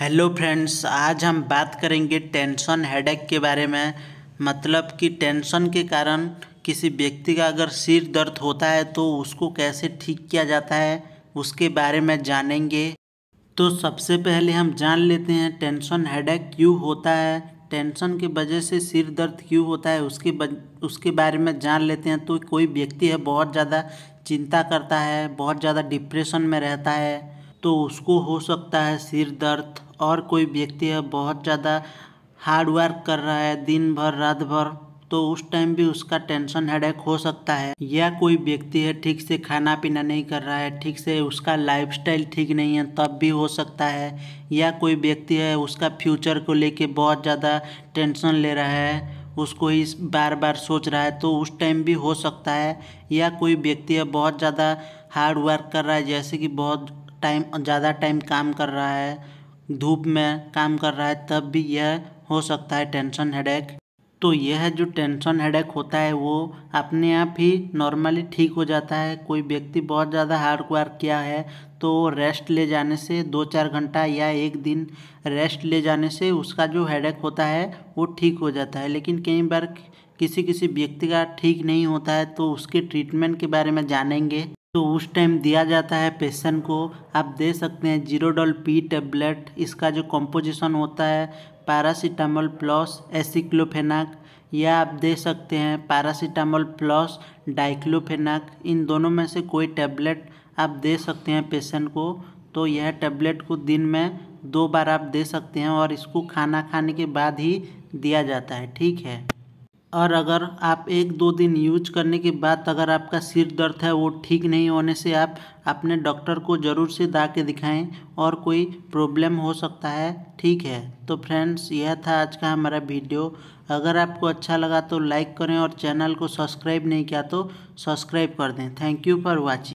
hello friends आज हम बात करेंगे टेंशन हेडेक के बारे में मतलब कि टेंशन के कारण किसी व्यक्ति का अगर सिर दर्द होता है तो उसको कैसे ठीक किया जाता है उसके बारे में जानेंगे तो सबसे पहले हम जान लेते हैं टेंशन हेडेक क्यों होता है टेंशन के वजह से सिर दर्द क्यों होता है उसके बज, उसके बारे में जान लेते हैं तो कोई व्यक्ति है बहुत ज़्यादा चिंता करता है बहुत ज़्यादा डिप्रेशन में रहता है तो उसको हो सकता है सिर दर्द और कोई व्यक्ति है बहुत ज़्यादा हार्ड वर्क कर रहा है दिन भर रात भर तो उस टाइम भी उसका टेंशन हेडेक हो सकता है या कोई व्यक्ति है ठीक से खाना पीना नहीं कर रहा है ठीक से उसका लाइफस्टाइल ठीक नहीं है तब भी हो सकता है या कोई व्यक्ति है उसका फ्यूचर को लेके बहुत ज़्यादा टेंशन ले रहा है उसको इस बार बार सोच रहा है तो उस टाइम भी हो सकता है या कोई व्यक्ति है बहुत ज़्यादा हार्ड वर्क कर रहा है जैसे कि बहुत टाइम ज़्यादा टाइम काम कर रहा है धूप में काम कर रहा है तब भी यह हो सकता है टेंशन हेडेक तो यह जो टेंशन हेडेक होता है वो अपने आप ही नॉर्मली ठीक हो जाता है कोई व्यक्ति बहुत ज़्यादा हार्ड वर्क किया है तो रेस्ट ले जाने से दो चार घंटा या एक दिन रेस्ट ले जाने से उसका जो हेडेक होता है वो ठीक हो जाता है लेकिन कई बार किसी किसी व्यक्ति का ठीक नहीं होता है तो उसके ट्रीटमेंट के बारे में जानेंगे तो उस टाइम दिया जाता है पेशेंट को आप दे सकते हैं जीरो डॉल पी टेबलेट इसका जो कॉम्पोजिशन होता है पैरासीटामोल प्लस एसिक्लोफेनाक या आप दे सकते हैं पैरासीटामोल प्लस डाइक्लोफेनाक इन दोनों में से कोई टैबलेट आप दे सकते हैं पेशेंट को तो यह टैबलेट को दिन में दो बार आप दे सकते हैं और इसको खाना खाने के बाद ही दिया जाता है ठीक है और अगर आप एक दो दिन यूज करने के बाद अगर आपका सिर दर्द है वो ठीक नहीं होने से आप अपने डॉक्टर को ज़रूर से दा के दिखाएँ और कोई प्रॉब्लम हो सकता है ठीक है तो फ्रेंड्स यह था आज का हमारा वीडियो अगर आपको अच्छा लगा तो लाइक करें और चैनल को सब्सक्राइब नहीं किया तो सब्सक्राइब कर दें थैंक यू फॉर वॉचिंग